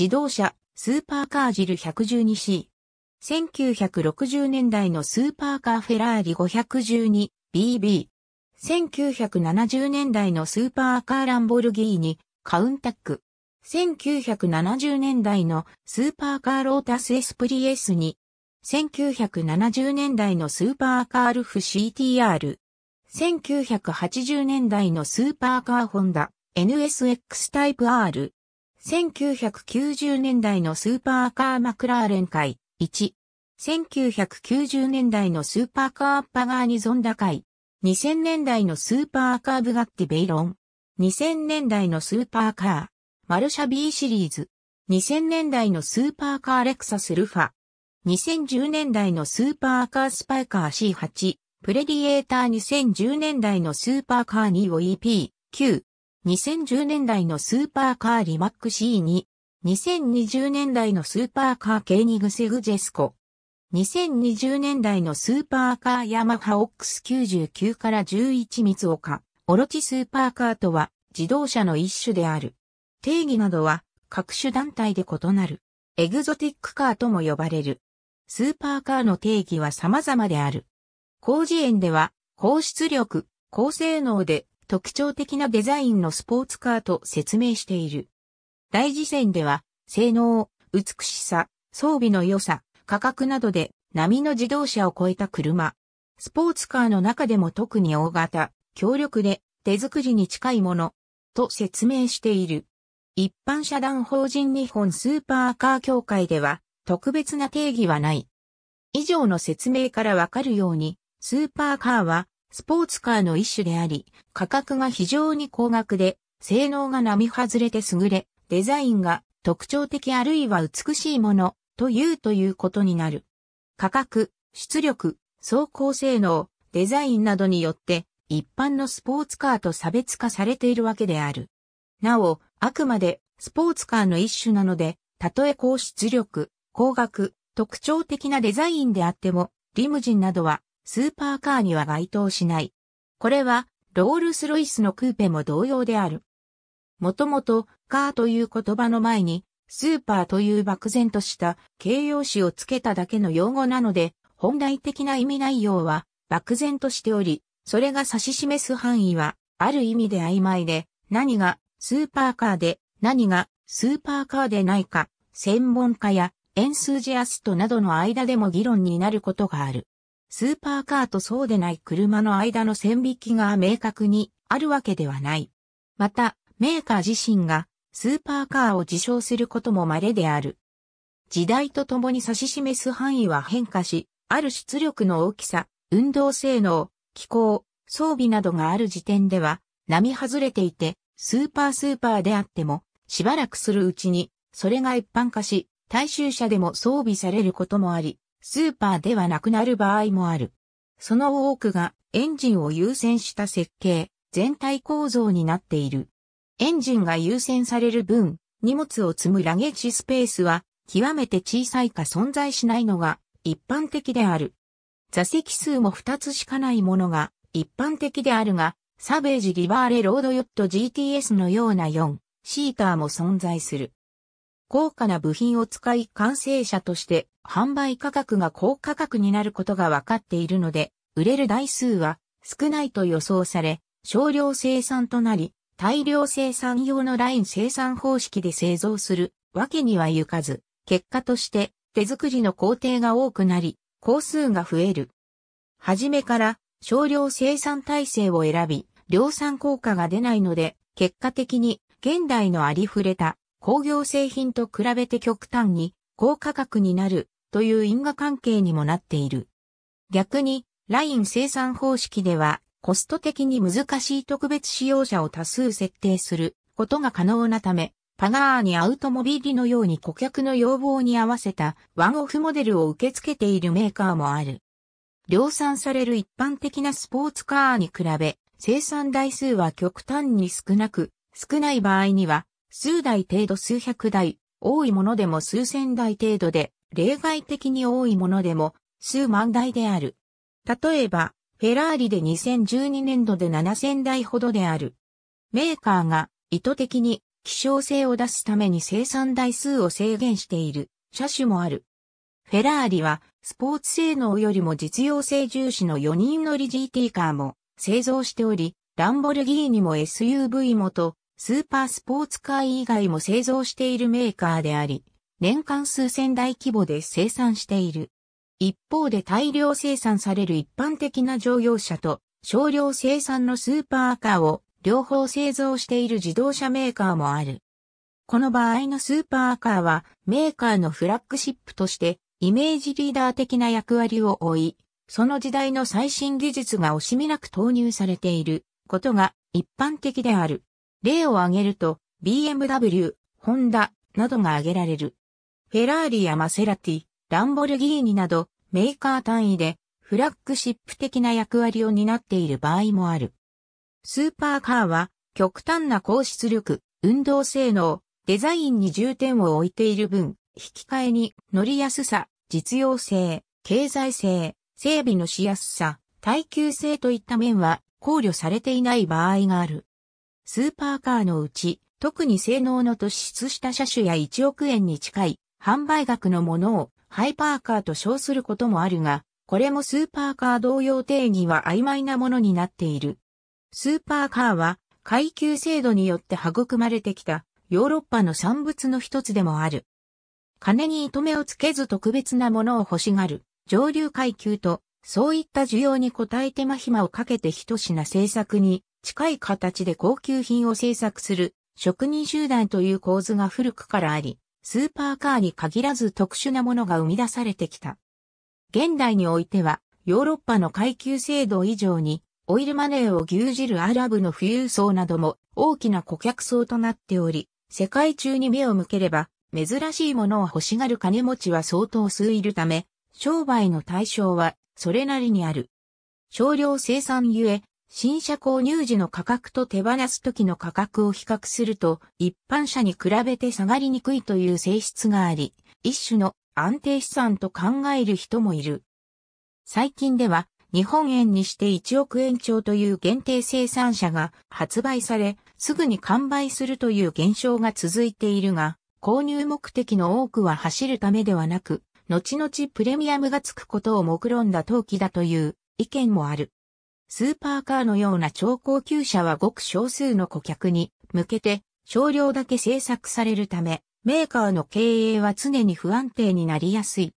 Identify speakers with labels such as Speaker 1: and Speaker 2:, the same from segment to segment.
Speaker 1: 自動車、スーパーカージル 112C。1960年代のスーパーカーフェラーリ 512BB。1970年代のスーパーカーランボルギーニ、カウンタック。1970年代のスーパーカーロータスエスプリエスに、1970年代のスーパーカールフ CTR、1980年代のスーパーカーホンダ NSX タイプ R、1990年代のスーパーカーマクラーレン会1。1990年代のスーパーカーアッパガーニゾンダ会。2000年代のスーパーカーブガッティベイロン。2000年代のスーパーカー。マルシャ B シリーズ。2000年代のスーパーカーレクサスルファ。2010年代のスーパーカースパイカー C8。プレディエーター2010年代のスーパーカー 2OEP。9。2010年代のスーパーカーリマック C2、2020年代のスーパーカーケーニグセグジェスコ、2020年代のスーパーカーヤマハオックス99から11密岡、オロチスーパーカーとは自動車の一種である。定義などは各種団体で異なる。エグゾティックカーとも呼ばれる。スーパーカーの定義は様々である。工事園では、高出力、高性能で特徴的なデザインのスポーツカーと説明している。大事線では、性能、美しさ、装備の良さ、価格などで波の自動車を超えた車。スポーツカーの中でも特に大型、強力で手作りに近いもの、と説明している。一般社団法人日本スーパーカー協会では特別な定義はない。以上の説明からわかるように、スーパーカーはスポーツカーの一種であり、価格が非常に高額で、性能が並外れて優れ、デザインが特徴的あるいは美しいものというということになる。価格、出力、走行性能、デザインなどによって一般のスポーツカーと差別化されているわけである。なお、あくまでスポーツカーの一種なので、たとえ高出力、高額、特徴的なデザインであっても、リムジンなどはスーパーカーには該当しない。これは、ロールスロイスのクーペも同様である。もともと、カーという言葉の前に、スーパーという漠然とした形容詞をつけただけの用語なので、本来的な意味内容は漠然としており、それが指し示す範囲はある意味で曖昧で、何がスーパーカーで、何がスーパーカーでないか、専門家やエンスージアストなどの間でも議論になることがある。スーパーカーとそうでない車の間の線引きが明確にあるわけではない。また、メーカー自身がスーパーカーを自称することも稀である。時代とともに指し示す範囲は変化し、ある出力の大きさ、運動性能、気候、装備などがある時点では、並外れていて、スーパースーパーであっても、しばらくするうちに、それが一般化し、大衆車でも装備されることもあり、スーパーではなくなる場合もある。その多くがエンジンを優先した設計、全体構造になっている。エンジンが優先される分、荷物を積むラゲッジスペースは極めて小さいか存在しないのが一般的である。座席数も2つしかないものが一般的であるが、サベージリバーレロードヨット GTS のような4シーターも存在する。高価な部品を使い完成車として販売価格が高価格になることが分かっているので、売れる台数は少ないと予想され、少量生産となり、大量生産用のライン生産方式で製造するわけにはいかず、結果として手作りの工程が多くなり、工数が増える。はじめから少量生産体制を選び、量産効果が出ないので、結果的に現代のありふれた工業製品と比べて極端に高価格になるという因果関係にもなっている。逆に、ライン生産方式では、コスト的に難しい特別使用者を多数設定することが可能なため、パガーニアウトモビリのように顧客の要望に合わせたワンオフモデルを受け付けているメーカーもある。量産される一般的なスポーツカーに比べ、生産台数は極端に少なく、少ない場合には数台程度数百台、多いものでも数千台程度で、例外的に多いものでも数万台である。例えば、フェラーリで2012年度で7000台ほどである。メーカーが意図的に希少性を出すために生産台数を制限している車種もある。フェラーリはスポーツ性能よりも実用性重視の4人乗り GT カーも製造しており、ランボルギーニも SUV もとスーパースポーツカー以外も製造しているメーカーであり、年間数千台規模で生産している。一方で大量生産される一般的な乗用車と少量生産のスーパーカーを両方製造している自動車メーカーもある。この場合のスーパーカーはメーカーのフラッグシップとしてイメージリーダー的な役割を負い、その時代の最新技術が惜しみなく投入されていることが一般的である。例を挙げると、BMW、ホンダなどが挙げられる。フェラーリやマセラティ、ランボルギーニなどメーカー単位でフラッグシップ的な役割を担っている場合もある。スーパーカーは極端な高出力、運動性能、デザインに重点を置いている分、引き換えに乗りやすさ、実用性、経済性、整備のしやすさ、耐久性といった面は考慮されていない場合がある。スーパーカーのうち、特に性能の突出した車種や1億円に近い販売額のものをハイパーカーと称することもあるが、これもスーパーカー同様定義は曖昧なものになっている。スーパーカーは階級制度によって育まれてきたヨーロッパの産物の一つでもある。金に糸目をつけず特別なものを欲しがる上流階級とそういった需要に応えて間暇をかけて一品制作に近い形で高級品を製作する職人集団という構図が古くからあり、スーパーカーに限らず特殊なものが生み出されてきた。現代においては、ヨーロッパの階級制度以上に、オイルマネーを牛耳るアラブの富裕層なども大きな顧客層となっており、世界中に目を向ければ、珍しいものを欲しがる金持ちは相当数いるため、商売の対象はそれなりにある。少量生産ゆえ、新車購入時の価格と手放す時の価格を比較すると、一般車に比べて下がりにくいという性質があり、一種の安定資産と考える人もいる。最近では、日本円にして1億円超という限定生産車が発売され、すぐに完売するという現象が続いているが、購入目的の多くは走るためではなく、後々プレミアムがつくことを目論んだ陶器だという意見もある。スーパーカーのような超高級車はごく少数の顧客に向けて少量だけ製作されるため、メーカーの経営は常に不安定になりやすい。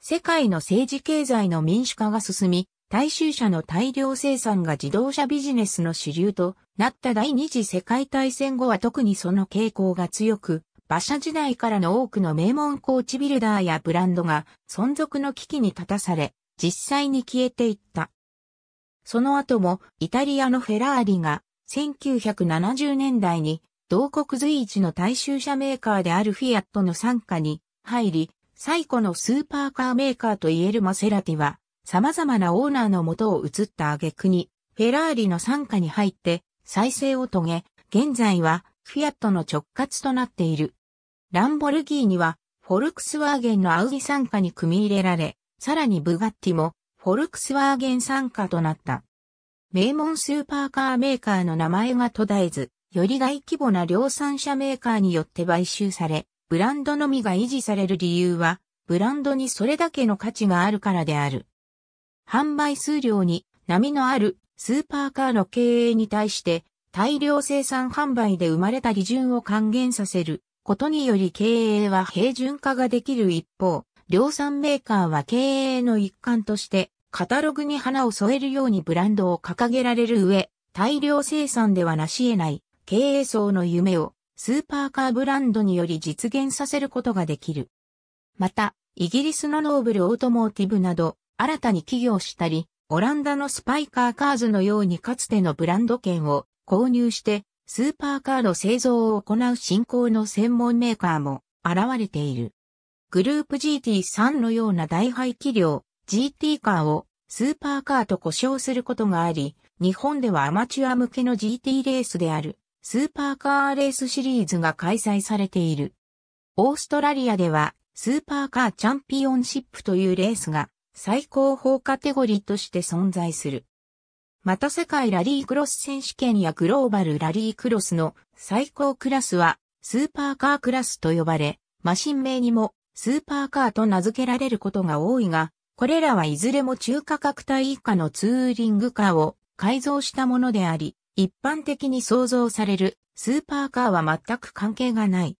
Speaker 1: 世界の政治経済の民主化が進み、大衆車の大量生産が自動車ビジネスの主流となった第二次世界大戦後は特にその傾向が強く、馬車時代からの多くの名門コーチビルダーやブランドが存続の危機に立たされ、実際に消えていった。その後もイタリアのフェラーリが1970年代に同国随一の大衆車メーカーであるフィアットの傘下に入り、最古のスーパーカーメーカーといえるマセラティは、様々なオーナーの元を移った挙句に、フェラーリの傘下に入って再生を遂げ、現在はフィアットの直轄となっている。ランボルギーニは、フォルクスワーゲンのアウディ傘下に組み入れられ、さらにブガッティもフォルクスワーゲン参加となった。名門スーパーカーメーカーの名前が途絶えず、より大規模な量産車メーカーによって買収され、ブランドのみが維持される理由は、ブランドにそれだけの価値があるからである。販売数量に波のあるスーパーカーの経営に対して大量生産販売で生まれた利潤を還元させることにより経営は平準化ができる一方、量産メーカーは経営の一環としてカタログに花を添えるようにブランドを掲げられる上、大量生産ではなし得ない経営層の夢をスーパーカーブランドにより実現させることができる。また、イギリスのノーブルオートモーティブなど、新たに起業したり、オランダのスパイカーカーズのようにかつてのブランド権を購入して、スーパーカーの製造を行う新興の専門メーカーも現れている。グループ GT3 のような大廃棄量、GT カーをスーパーカーと呼称することがあり、日本ではアマチュア向けの GT レースであるスーパーカーレースシリーズが開催されている。オーストラリアではスーパーカーチャンピオンシップというレースが最高峰カテゴリーとして存在する。また世界ラリークロス選手権やグローバルラリークロスの最高クラスはスーパーカークラスと呼ばれ、マシン名にもスーパーカーと名付けられることが多いが、これらはいずれも中価格帯以下のツーリングカーを改造したものであり、一般的に想像されるスーパーカーは全く関係がない。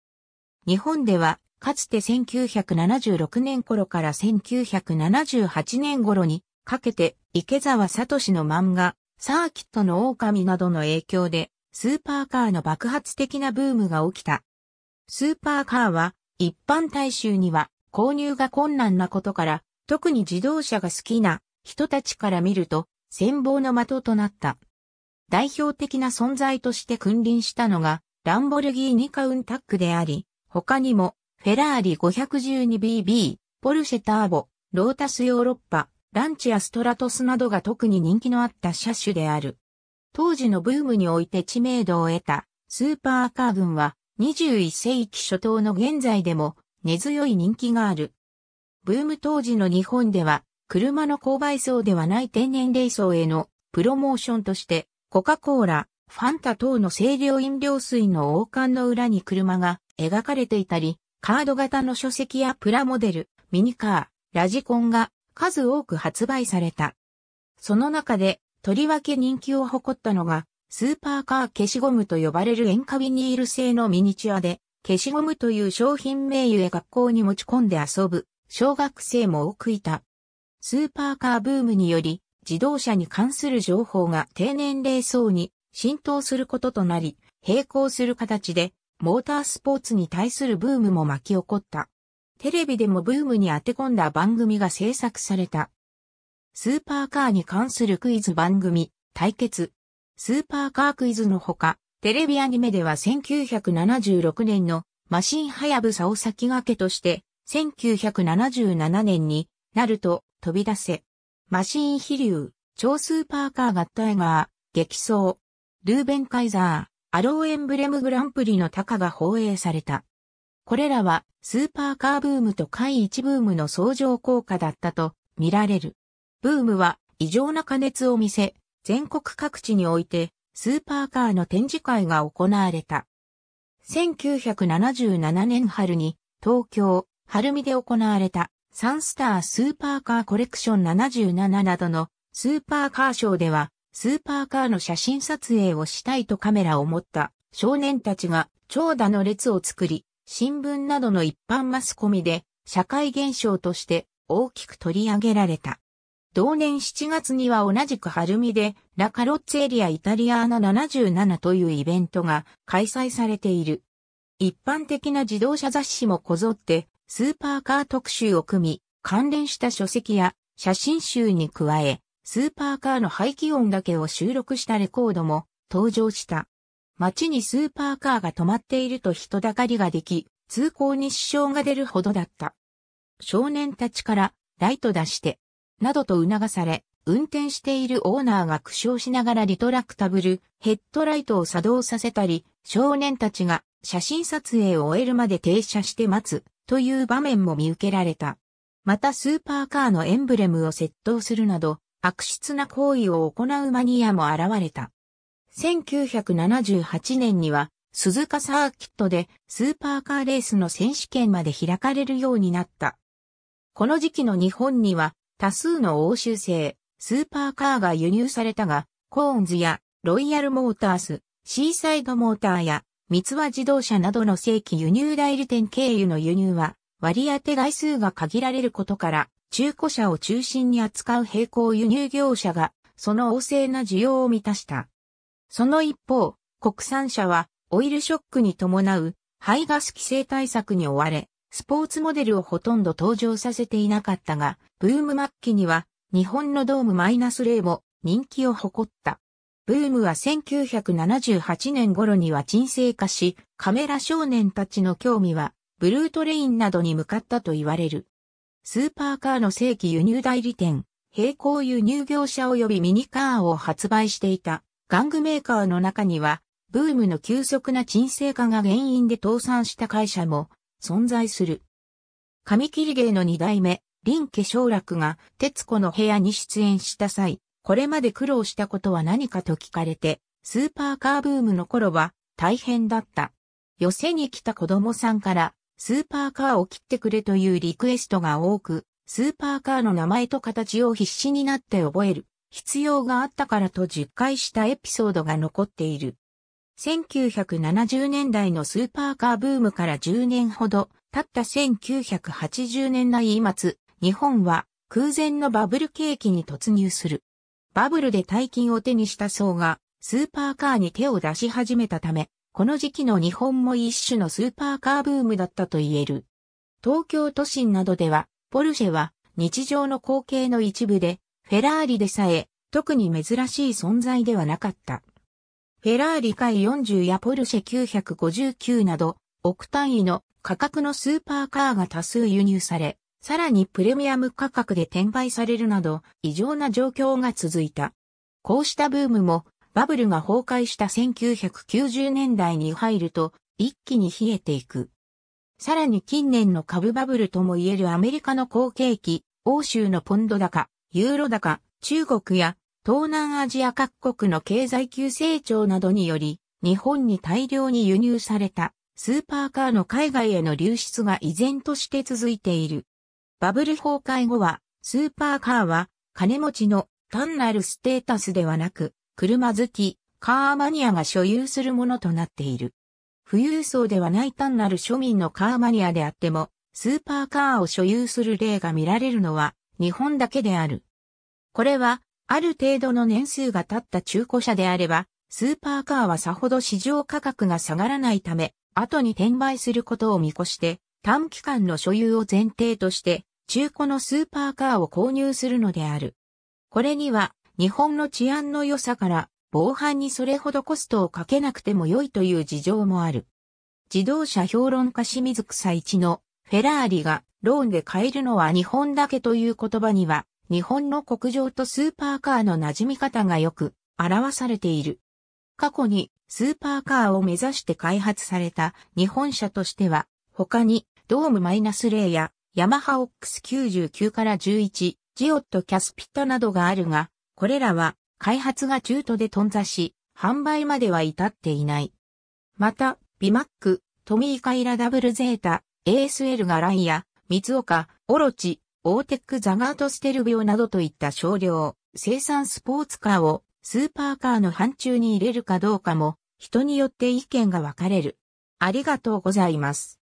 Speaker 1: 日本では、かつて1976年頃から1978年頃にかけて池沢聡の漫画、サーキットの狼などの影響で、スーパーカーの爆発的なブームが起きた。スーパーカーは、一般大衆には購入が困難なことから、特に自動車が好きな人たちから見ると、戦望の的となった。代表的な存在として君臨したのが、ランボルギーニカウンタックであり、他にも、フェラーリ 512BB、ポルシェターボ、ロータスヨーロッパ、ランチやストラトスなどが特に人気のあった車種である。当時のブームにおいて知名度を得たスーパーカー群は21世紀初頭の現在でも根強い人気がある。ブーム当時の日本では、車の購買層ではない天然冷層へのプロモーションとして、コカ・コーラ、ファンタ等の清涼飲料水の王冠の裏に車が描かれていたり、カード型の書籍やプラモデル、ミニカー、ラジコンが数多く発売された。その中で、とりわけ人気を誇ったのが、スーパーカー消しゴムと呼ばれる塩化ビニール製のミニチュアで、消しゴムという商品名ゆえ学校に持ち込んで遊ぶ小学生も多くいた。スーパーカーブームにより、自動車に関する情報が低年齢層に浸透することとなり、並行する形で、モータースポーツに対するブームも巻き起こった。テレビでもブームに当て込んだ番組が制作された。スーパーカーに関するクイズ番組、対決。スーパーカークイズのほか、テレビアニメでは1976年のマシンハヤブサを先駆けとして、1977年に、なると、飛び出せ。マシン飛竜、超スーパーカーガッタイガー、激走。ルーベン・カイザー、アローエンブレムグランプリの高が放映された。これらは、スーパーカーブームと海一ブームの相乗効果だったと、見られる。ブームは、異常な加熱を見せ、全国各地において、スーパーカーの展示会が行われた。1977年春に、東京、晴海で行われたサンスタースーパーカーコレクション77などのスーパーカーショーではスーパーカーの写真撮影をしたいとカメラを持った少年たちが長蛇の列を作り、新聞などの一般マスコミで社会現象として大きく取り上げられた。同年7月には同じく晴海でラカロッツエリアイタリアーナ77というイベントが開催されている。一般的な自動車雑誌もこぞってスーパーカー特集を組み、関連した書籍や写真集に加え、スーパーカーの排気音だけを収録したレコードも登場した。街にスーパーカーが止まっていると人だかりができ、通行に支障が出るほどだった。少年たちからライト出して、などと促され、運転しているオーナーが苦笑しながらリトラクタブルヘッドライトを作動させたり、少年たちが写真撮影を終えるまで停車して待つという場面も見受けられた。またスーパーカーのエンブレムを窃盗するなど、悪質な行為を行うマニアも現れた。1978年には、鈴鹿サーキットでスーパーカーレースの選手権まで開かれるようになった。この時期の日本には多数の欧州製、スーパーカーが輸入されたが、コーンズやロイヤルモータース、シーサイドモーターや三つは自動車などの正規輸入代理店経由の輸入は、割当台数が限られることから、中古車を中心に扱う並行輸入業者が、その旺盛な需要を満たした。その一方、国産車は、オイルショックに伴う、排ガス規制対策に追われ、スポーツモデルをほとんど登場させていなかったが、ブーム末期には、日本のドームマイナス0も人気を誇った。ブームは1978年頃には沈静化し、カメラ少年たちの興味は、ブルートレインなどに向かったと言われる。スーパーカーの正規輸入代理店、並行輸入業者及びミニカーを発売していた、玩具メーカーの中には、ブームの急速な沈静化が原因で倒産した会社も存在する。紙切り芸の二代目、林家昇楽が、徹子の部屋に出演した際、これまで苦労したことは何かと聞かれて、スーパーカーブームの頃は大変だった。寄せに来た子供さんから、スーパーカーを切ってくれというリクエストが多く、スーパーカーの名前と形を必死になって覚える必要があったからと実回したエピソードが残っている。1970年代のスーパーカーブームから10年ほど経った1980年代末、日本は空前のバブル景気に突入する。バブルで大金を手にした層が、スーパーカーに手を出し始めたため、この時期の日本も一種のスーパーカーブームだったと言える。東京都心などでは、ポルシェは日常の光景の一部で、フェラーリでさえ特に珍しい存在ではなかった。フェラーリ回40やポルシェ959など、億単位の価格のスーパーカーが多数輸入され、さらにプレミアム価格で転売されるなど、異常な状況が続いた。こうしたブームも、バブルが崩壊した1990年代に入ると、一気に冷えていく。さらに近年の株バブルとも言えるアメリカの後継期、欧州のポンド高、ユーロ高、中国や東南アジア各国の経済急成長などにより、日本に大量に輸入されたスーパーカーの海外への流出が依然として続いている。バブル崩壊後は、スーパーカーは、金持ちの単なるステータスではなく、車好き、カーマニアが所有するものとなっている。富裕層ではない単なる庶民のカーマニアであっても、スーパーカーを所有する例が見られるのは、日本だけである。これは、ある程度の年数が経った中古車であれば、スーパーカーはさほど市場価格が下がらないため、後に転売することを見越して、短期間の所有を前提として、中古のスーパーカーを購入するのである。これには日本の治安の良さから防犯にそれほどコストをかけなくても良いという事情もある。自動車評論家清水草一のフェラーリがローンで買えるのは日本だけという言葉には日本の国情とスーパーカーの馴染み方がよく表されている。過去にスーパーカーを目指して開発された日本車としては他にドームマイナス0やヤマハオックス99から11、ジオットキャスピットなどがあるが、これらは開発が中途で頓挫し、販売までは至っていない。また、ビマック、トミーカイラダブルゼータ、ASL ガライツオカ、オロチ、オーテックザガートステルビオなどといった少量、生産スポーツカーをスーパーカーの範疇に入れるかどうかも、人によって意見が分かれる。ありがとうございます。